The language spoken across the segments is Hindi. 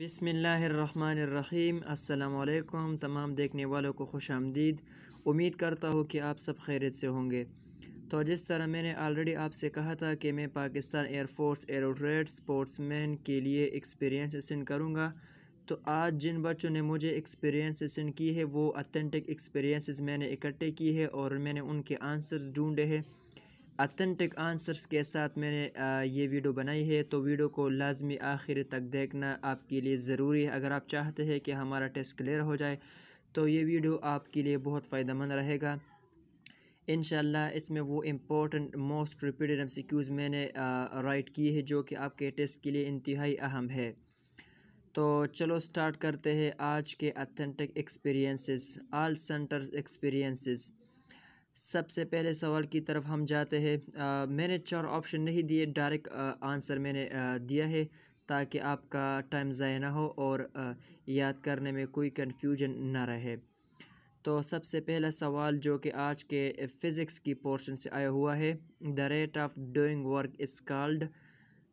बिसमीम् अल्लाम तमाम देखने वालों को खुश आमदीद उम्मीद करता हूँ कि आप सब खैरियत से होंगे तो जिस तरह मैंने ऑलरेडी आपसे कहा था कि मैं पाकिस्तान एयरफोर्स स्पोर्ट्स स्पोर्ट्समैन के लिए एक्सपीरियंस सेंड करूँगा तो आज जिन बच्चों ने मुझे एक्सपीरियंस सेंड की है वो अथेंटिक एक्सपीरियंसिस मैंने इकट्ठे की है और मैंने उनके आंसर्स ढूँढे हैं अथेंटिक आंसर्स के साथ मैंने ये वीडियो बनाई है तो वीडियो को लाजमी आखिर तक देखना आपके लिए ज़रूरी है अगर आप चाहते हैं कि हमारा टेस्ट क्लियर हो जाए तो ये वीडियो आपके लिए बहुत फ़ायदेमंद रहेगा इन इसमें वो important most repeated M C Qs मैंने राइट की है जो कि आपके टेस्ट के लिए इंतहाई अहम है तो चलो स्टार्ट करते हैं आज के authentic experiences all centre experiences सबसे पहले सवाल की तरफ हम जाते हैं मैंने चार ऑप्शन नहीं दिए डायरेक्ट आंसर मैंने आ, दिया है ताकि आपका टाइम ज़ाय ना हो और आ, याद करने में कोई कन्फ्यूजन ना रहे तो सबसे पहला सवाल जो कि आज के फ़िज़िक्स की पोर्शन से आया हुआ है the rate of doing work is called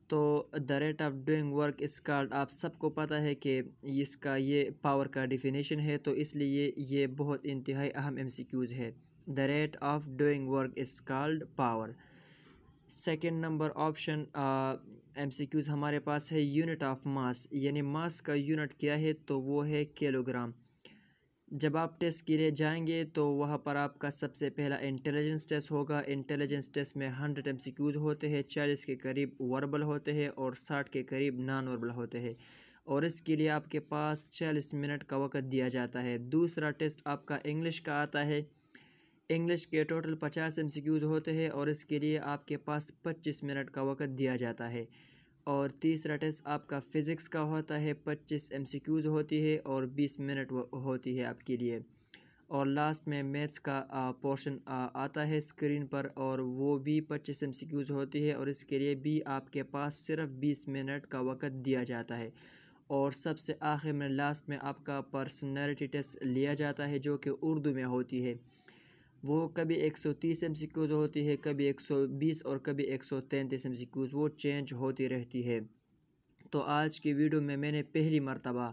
तो the rate of doing work is called आप सबको पता है कि इसका ये पावर का डिफिनेशन है तो इसलिए ये बहुत इंतहाई अहम एम सी क्यूज़ है the rate of doing work is called power second number option Qs हमारे पास है यूनिट ऑफ मास यानी मास का यूनिट क्या है तो वो है किलोग्राम जब आप टेस्ट के लिए जाएंगे तो वहाँ पर आपका सबसे पहला इंटेलिजेंस टेस्ट होगा इंटेलिजेंस टेस्ट में हंड्रेड एम होते हैं चालीस के करीब वर्बल होते हैं और साठ के करीब नॉन वर्बल होते हैं और इसके लिए आपके पास चालीस मिनट का वक्त दिया जाता है दूसरा टेस्ट आपका इंग्लिश का आता है इंग्लिश के टोटल पचास एम होते हैं और इसके लिए आपके पास पच्चीस मिनट का वक्त दिया जाता है और तीसरा टेस्ट आपका फ़िज़िक्स का होता है पच्चीस एम होती है और बीस मिनट होती है आपके लिए और लास्ट में मैथ्स का पोर्शन आता है स्क्रीन पर और वो भी पच्चीस एम होती है और इसके लिए भी आपके पास सिर्फ बीस मिनट का वक्त दिया जाता है और सबसे आखिर में लास्ट में आपका पर्सनैलिटी टेस्ट लिया जाता है जो कि उर्दू में होती है वो कभी एक सौ तीस एम सी क्यूज़ होती है कभी एक सौ बीस और कभी एक सौ तैंतीस एम सी क्यूज़ वो चेंज होती रहती है तो आज की वीडियो में मैंने पहली मरतबा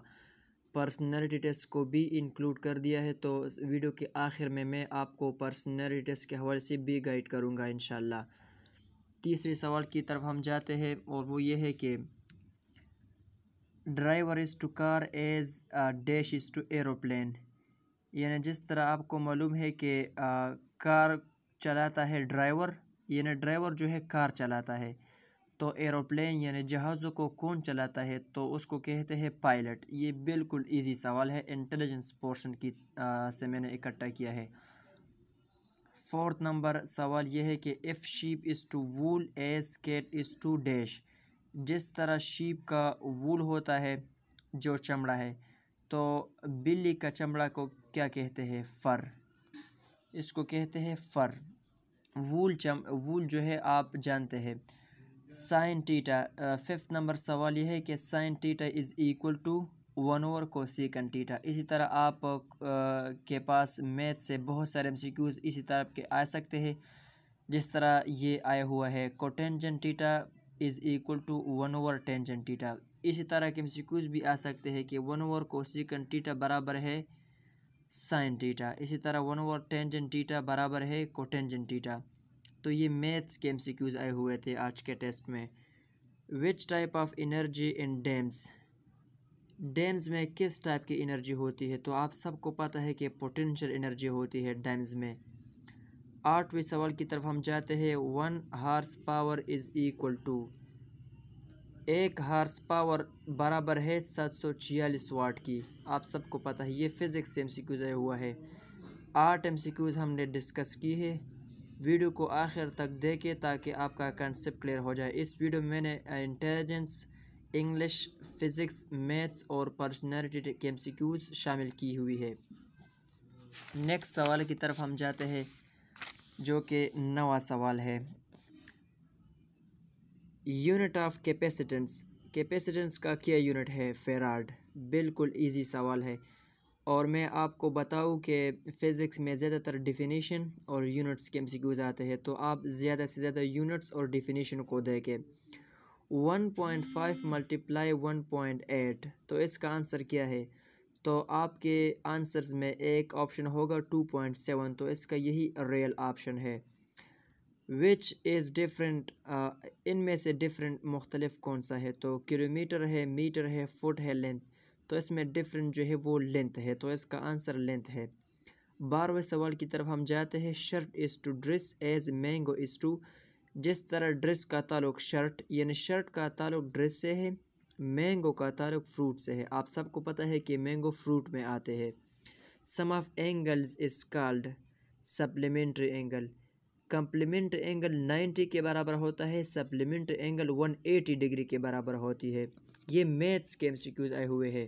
पर्सनैलिटी टेस्ट को भी इंक्लूड कर दिया है तो वीडियो के आखिर में मैं आपको पर्सनैलिटी टेस्ट के हवाले से भी गाइड करूँगा इन तीसरे सवाल की तरफ हम जाते हैं और वो ये है कि driver is to car as dash is to aeroplane यानी जिस तरह आपको मालूम है कि कार चलाता है ड्राइवर यानी ड्राइवर जो है कार चलाता है तो एरोप्लेन यानी जहाज़ों को कौन चलाता है तो उसको कहते हैं पायलट ये बिल्कुल इजी सवाल है इंटेलिजेंस पोर्शन की आ, से मैंने इकट्ठा किया है फोर्थ नंबर सवाल यह है कि if sheep is to wool as cat is to dash जिस तरह शीप का वूल होता है जो चमड़ा है तो बिल्ली का चमड़ा को क्या कहते हैं फ़र इसको कहते हैं फ़र वूल चम वूल जो है आप जानते हैं साइन टीटा फिफ्थ नंबर सवाल यह है कि sine theta is equal to one over cosec theta इसी तरह आप आ, के पास मैथ से बहुत सारे एम इसी तरह के आ सकते हैं जिस तरह ये आया हुआ है cotangent theta is equal to one over tangent theta इसी तरह के एमसीक्यूज भी आ सकते हैं कि वन ओवर कोसिकन टीटा बराबर है साइन टीटा इसी तरह वन ओवर टेंजन टीटा बराबर है कोटेंजन टीटा तो ये मैथ्स के एमसीक्यूज आए हुए थे आज के टेस्ट में which type of energy in dams dams में किस टाइप की एनर्जी होती है तो आप सबको पता है कि पोटेंशियल एनर्जी होती है डैम्स में आठवें सवाल की तरफ हम जाते हैं one horse power is equal to एक हार्स पावर बराबर है सात सौ छियालीस वाट की आप सबको पता है ये फिज़िक्स एम सी क्यूज़ हुआ है आठ एम सी क्यूज़ हमने डिस्कस की है वीडियो को आखिर तक देखें ताकि आपका कंसेप्ट क्लियर हो जाए इस वीडियो में मैंने इंटेलिजेंस इंग्लिश फ़िज़िक्स मैथ्स और पर्सनैलिटी के एम सी क्यूज़ शामिल की हुई है नेक्स्ट सवाल की तरफ हम जाते हैं जो कि नवा सवाल है यूनिट ऑफ कैपेसिटेंस कैपेसिटेंस का क्या यूनिट है फेराड बिल्कुल इजी सवाल है और मैं आपको बताऊं कि फ़िज़िक्स में ज़्यादातर डिफिनीशन और यूनिट्स के एम आते हैं तो आप ज़्यादा से ज़्यादा यूनिट्स और डिफिनीशन को देखें one point five multiply one point eight तो इसका आंसर क्या है तो आपके आंसर्स में एक ऑप्शन होगा टू पॉइंट सेवन तो इसका यही रियल ऑप्शन है विच इज़ डिफरेंट इनमें से डिफरेंट मुख्तलिफ कौन सा है तो किलोमीटर है मीटर है फुट है लेंथ तो इसमें डिफरेंट जो है वो लेंथ है तो इसका आंसर लेंथ है बारहवें सवाल की तरफ हम जाते हैं shirt is to dress as mango is to जिस तरह ड्रेस का ताल्लुक शर्ट यानी शर्ट का ताल्लुक ड्रेस से है मैंगो का ताल्लुक फ्रूट से है आप सबको पता है कि मैंगो फ्रूट में आते हैं sum of angles is called supplementary angle complement angle 90 के बराबर होता है सप्लीमेंट एंगल 180 डिग्री के बराबर होती है ये मैथ्स के एमसीक्यूज आए हुए हैं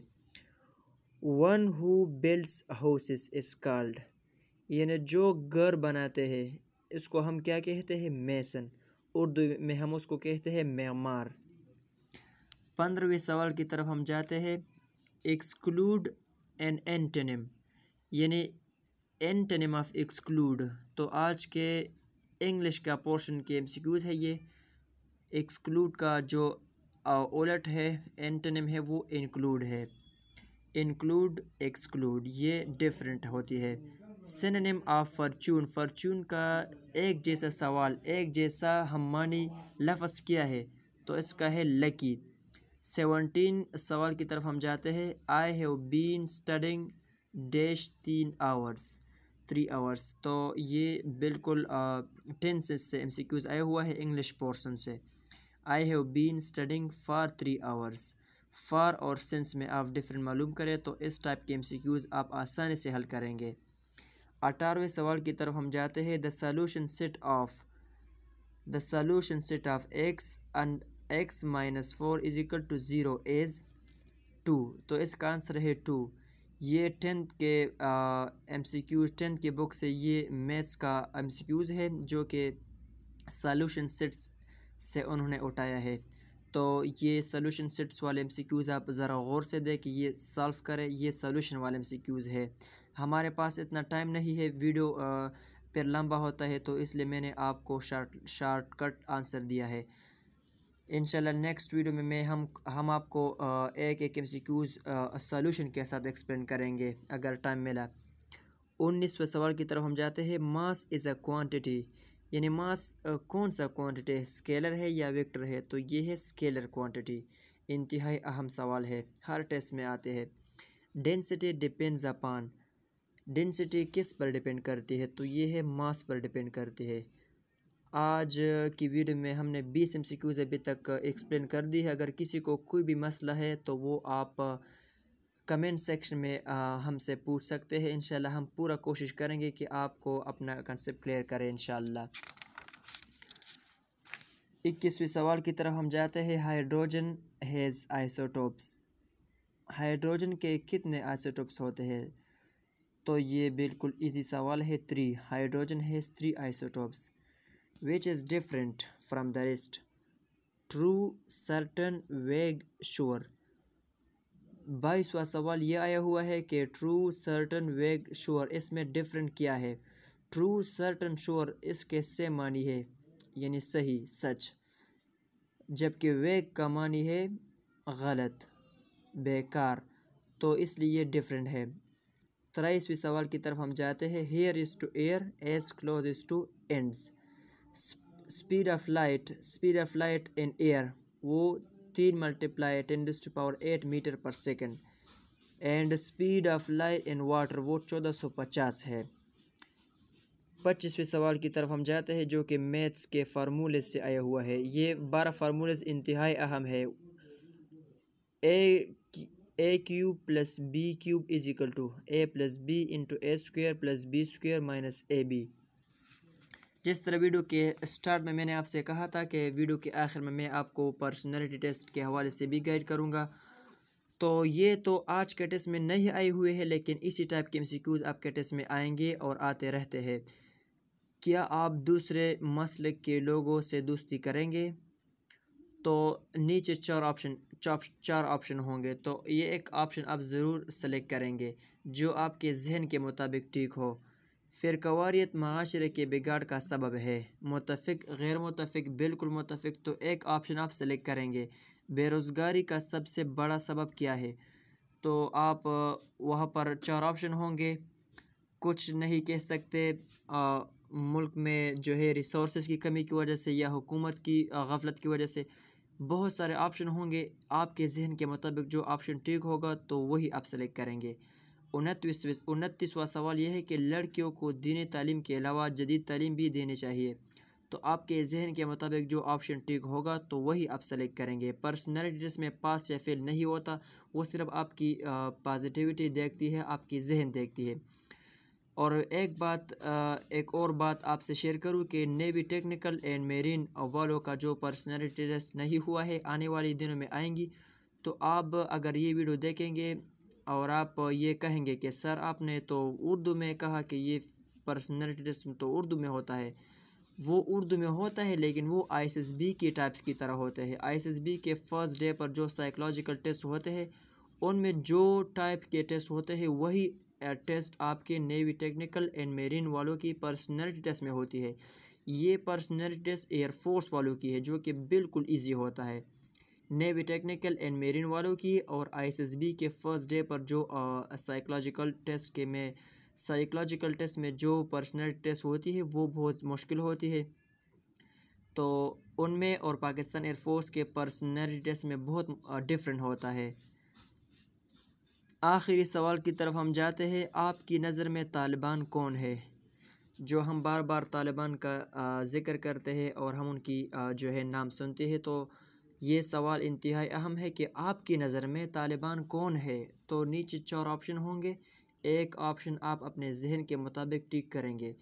one who builds houses is called यानी जो घर बनाते हैं इसको हम क्या कहते हैं मैसन उर्दू में हम उसको कहते हैं मैमार पंद्रहवें सवाल की तरफ हम जाते हैं एक्सक्लूड एन एंटनिम यानी एंटनिम ऑफ एक्सक्लूड तो आज के इंग्लिश का पोर्शन के एमसीक्यूज है ये एक्सक्लूड का जो ओलट है एंटनम है वो इंक्लूड है इंक्लूड एक्सक्लूड ये डिफरेंट होती है सिनेम ऑफ फॉर्चून फॉर्चून का एक जैसा सवाल एक जैसा मानी लफ्ज़ किया है तो इसका है लकी सेवनटीन सवाल की तरफ हम जाते हैं I have been studying dash तीन आवर्स थ्री आवर्स तो ये बिल्कुल टेंसेस से एमसीक्यूज आया हुआ है इंग्लिश पोर्सन से I have been studying for three hours for और सेंस में आप डिफरेंट मालूम करें तो इस टाइप के एमसीक्यूज आप आसानी से हल करेंगे अठारहवें सवाल की तरफ हम जाते हैं the solution set of the solution set of x and x minus four is equal to zero is to तो इसका आंसर है टू ये टेंथ के एम सी क्यूज़ टेंथ के बुक से ये मैथ्स का एम सी क्यूज़ है जो कि सॉल्यूशन सेट्स से उन्होंने उठाया है तो ये सॉल्यूशन सेट्स वाले एम सी क्यूज़ आप ज़रा गौर से दें कि ये सॉल्व करें ये सॉल्यूशन वाले एम सी क्यूज़ है हमारे पास इतना टाइम नहीं है वीडियो पर लंबा होता है तो इसलिए मैंने आपको शार्ट शार्टकट आंसर दिया है इंशाल्लाह नेक्स्ट वीडियो में मैं हम हम आपको एक एक एम सी क्यूज़ सोल्यूशन के साथ एक्सप्लेन करेंगे अगर टाइम मिला उन्नीसवें सवाल की तरफ हम जाते हैं मास इज़ अ क्वांटिटी यानी मास कौन सा क्वांटिटी है स्केलर है या वेक्टर है तो ये है स्केलर क्वांटिटी इंतहाई अहम सवाल है हर टेस्ट में आते हैं डेंसिटी डिपेंड्स अपान डेंसिटी किस पर डिपेंड करती है तो ये है मास पर डिपेंड करती है आज की वीडियो में हमने 20 एमसीक्यूज अभी तक एक्सप्लेन कर दी है अगर किसी को कोई भी मसला है तो वो आप कमेंट सेक्शन में हमसे पूछ सकते हैं इन हम पूरा कोशिश करेंगे कि आपको अपना कंसेप्ट क्लियर करें इन इक्कीसवीं सवाल की तरफ हम जाते हैं हाइड्रोजन हैज़ आइसोटोप्स हाइड्रोजन के कितने आइसोटोप्स होते हैं तो ये बिल्कुल इजी सवाल है three hydrogen has three isotopes which is different from the rest true certain vague sure बाईसवा सवाल ये आया हुआ है कि ट्रू सर्टन वेग श्योर इसमें डिफरेंट क्या है ट्रू सर्टन श्योर इसके से मानी है यानी सही सच जबकि वेग का मानी है गलत बेकार तो इसलिए डिफरेंट है तेईसवीं सवाल की तरफ हम जाते हैं hair is to air as close is to ends speed of light speed of light in air वो तीन मल्टीप्लाई टेन डिस्ट power eight metre per second and speed of light in water वो चौदह सौ पचास है पच्चीसवें सवाल की तरफ हम जाते हैं जो कि मैथ्स के फार्मूले से आया हुआ है ये बारह फार्मूले इंतहाई अहम है a cube plus b cube is equal to a plus b into a square plus b square minus a b जिस तरह वीडियो के स्टार्ट में मैंने आपसे कहा था कि वीडियो के आखिर में मैं आपको पर्सनैलिटी टेस्ट के हवाले से भी गाइड करूँगा तो ये तो आज के टेस्ट में नहीं आए हुए हैं लेकिन इसी टाइप के एम आपके टेस्ट में आएंगे और आते रहते हैं क्या आप दूसरे मसल के लोगों से दोस्ती करेंगे तो नीचे चार ऑप्शन चार ऑप्शन होंगे तो ये एक ऑप्शन आप ज़रूर सेलेक्ट करेंगे जो आपके जहन के मुताबिक ठीक हो फिरकवारीत माशरे के बिगाड़ का सबब है मुतफिक गैर मुतफिक बिल्कुल मुतफिक तो एक ऑप्शन आप सेलेक्ट करेंगे बेरोज़गारी का सबसे बड़ा सबब क्या है तो आप वहाँ पर चार ऑप्शन होंगे कुछ नहीं कह सकते आ, मुल्क में जो है रिसोर्स की कमी की वजह से या हुकूमत की गफलत की वजह से बहुत सारे ऑप्शन होंगे आपके जहन के मुताबिक जो ऑप्शन ठीक होगा तो वही आप सेलेक्ट करेंगे उनतीसवा सवाल यह है कि लड़कियों को दीनी तालीम के अलावा जदीद तालीम भी देनी चाहिए तो आपके जहन के मुताबिक जो ऑप्शन ठीक होगा तो वही आप सेलेक्ट करेंगे पर्सनैलिटी टेस्ट में पास या फेल नहीं होता वो सिर्फ आपकी पॉजिटिविटी देखती है आपकी जहन देखती है और एक बात एक और बात आपसे शेयर करूं कि नेवी टेक्निकल एंड मेरीन वालों का जो पर्सनैलिटी टेस्ट नहीं हुआ है आने वाले दिनों में आएंगी तो आप अगर ये वीडियो देखेंगे और आप ये कहेंगे कि सर आपने तो उर्दू में कहा कि ये पर्सनैलिटी टेस्ट तो उर्दू में होता है वो उर्दू में होता है लेकिन वो आईएसएसबी के टाइप्स की तरह होते हैं आईएसएसबी के फर्स्ट डे पर जो साइकोलॉजिकल टेस्ट होते हैं उनमें जो टाइप के टेस्ट होते हैं वही टेस्ट आपके नेवी टेक्निकल एंड मेरीन वालों की पर्सनैलिटी टेस्ट में होती है ये पर्सनैलिटी टेस्ट एयरफोर्स वालों की है जो कि बिल्कुल ईजी होता है नेवी टेक्निकल एंड मेरिन वालों की और आईएसएसबी के फर्स्ट डे पर जो साइकोलॉजिकल टेस्ट के में साइकोलॉजिकल टेस्ट में जो पर्सनल टेस्ट होती है वो बहुत मुश्किल होती है तो उनमें और पाकिस्तान एयरफोर्स के पर्सनल टेस्ट में बहुत डिफरेंट होता है आखिरी सवाल की तरफ हम जाते हैं आपकी नज़र में तालिबान कौन है जो हम बार बार तालिबान का ज़िक्र करते हैं और हम उनकी जो है नाम सुनते हैं तो ये सवाल इंतहाई अहम है कि आपकी नज़र में तालिबान कौन है तो नीचे चार ऑप्शन होंगे एक ऑप्शन आप अपने जहन के मुताबिक टिक करेंगे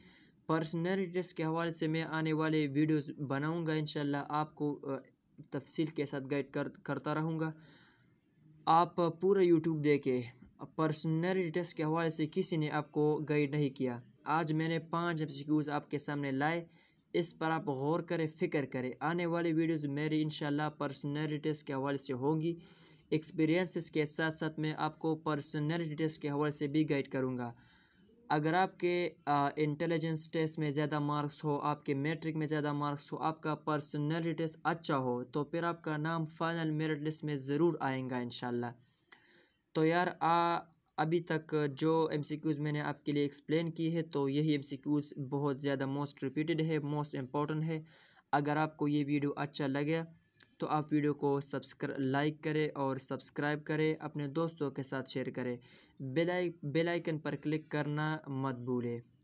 पर्सनैलिटीज़ के हवाले से मैं आने वाले वीडियोस बनाऊंगा इन आपको तफसील के साथ गाइड कर करता रहूँगा आप पूरा यूट्यूब देखे पर्सनैलिटीज़ के हवाले से किसी ने आपको गाइड नहीं किया आज मैंने पाँच एम आपके सामने लाए इस पर आप गौर करें फ़िक्र करें आने वाली वीडियोस मेरी शाला पर्सनैलिटीज़ के हवाले से होंगी एक्सपीरियंसेस के साथ साथ मैं आपको पर्सनैलिटी के हवाले से भी गाइड करूँगा अगर आपके इंटेलिजेंस टेस्ट में ज़्यादा मार्क्स हो आपके मैट्रिक में ज़्यादा मार्क्स हो आपका पर्सनैलिटीज अच्छा हो तो फिर आपका नाम फाइनल मेरिट लिस्ट में ज़रूर आएगा इन तो यार आ, अभी तक जो एम मैंने आपके लिए एक्सप्लेन की है तो यही एम बहुत ज़्यादा मोस्ट रिपीटेड है मोस्ट इम्पॉर्टेंट है अगर आपको ये वीडियो अच्छा लगे तो आप वीडियो को सब्सक्राइब लाइक करें और सब्सक्राइब करें अपने दोस्तों के साथ शेयर करें बेल आइकन पर क्लिक करना मत भूलें